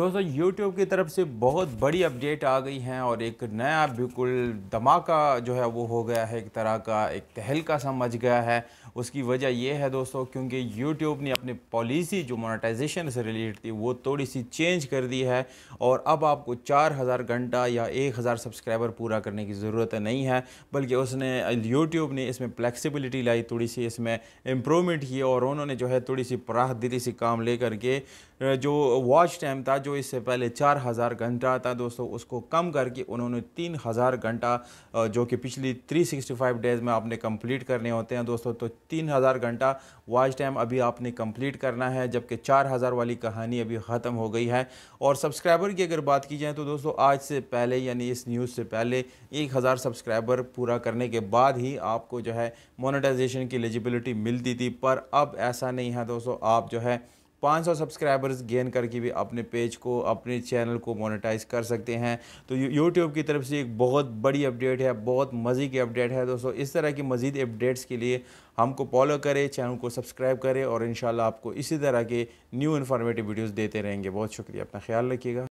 दोस्तों यूट्यूब की तरफ से बहुत बड़ी अपडेट आ गई है और एक नया बिल्कुल धमाका जो है वो हो गया है एक तरह का एक तहलका समझ गया है उसकी वजह यह है दोस्तों क्योंकि यूट्यूब ने अपनी पॉलिसी जो मोनेटाइजेशन से रिलेटेड थी वो थोड़ी सी चेंज कर दी है और अब आपको 4000 घंटा या 1000 सब्सक्राइबर पूरा करने की ज़रूरत नहीं है बल्कि उसने यूट्यूब ने इसमें फ्लैक्सीबिलिटी लाई थोड़ी सी इसमें इम्प्रूवमेंट की और उन्होंने जो है थोड़ी सी पराह दिली सी काम ले करके जो वॉच टाइम था जो इससे पहले चार हज़ार घंटा था दोस्तों उसको कम करके उन्होंने तीन हज़ार घंटा जो कि पिछली थ्री सिक्सटी फाइव डेज़ में आपने कंप्लीट करने होते हैं दोस्तों तो तीन हज़ार घंटा वॉच टाइम अभी आपने कंप्लीट करना है जबकि चार हज़ार वाली कहानी अभी ख़त्म हो गई है और सब्सक्राइबर की अगर बात की जाए तो दोस्तों आज से पहले यानी इस न्यूज़ से पहले एक हज़ार सब्सक्राइबर पूरा करने के बाद ही आपको जो है मोनेटाइजेशन की एलिजिबिलिटी मिलती थी पर अब ऐसा नहीं है दोस्तों आप जो है 500 सब्सक्राइबर्स गेन करके भी अपने पेज को अपने चैनल को मोनेटाइज कर सकते हैं तो यूट्यूब की तरफ से एक बहुत बड़ी अपडेट है बहुत मज़े की अपडेट है दोस्तों इस तरह की मज़ीद अपडेट्स के लिए हमको फॉलो करें चैनल को सब्सक्राइब करें और इन आपको इसी तरह के न्यू इन्फॉर्मेटिव वीडियोज़ देते रहेंगे बहुत शुक्रिया अपना ख्याल रखिएगा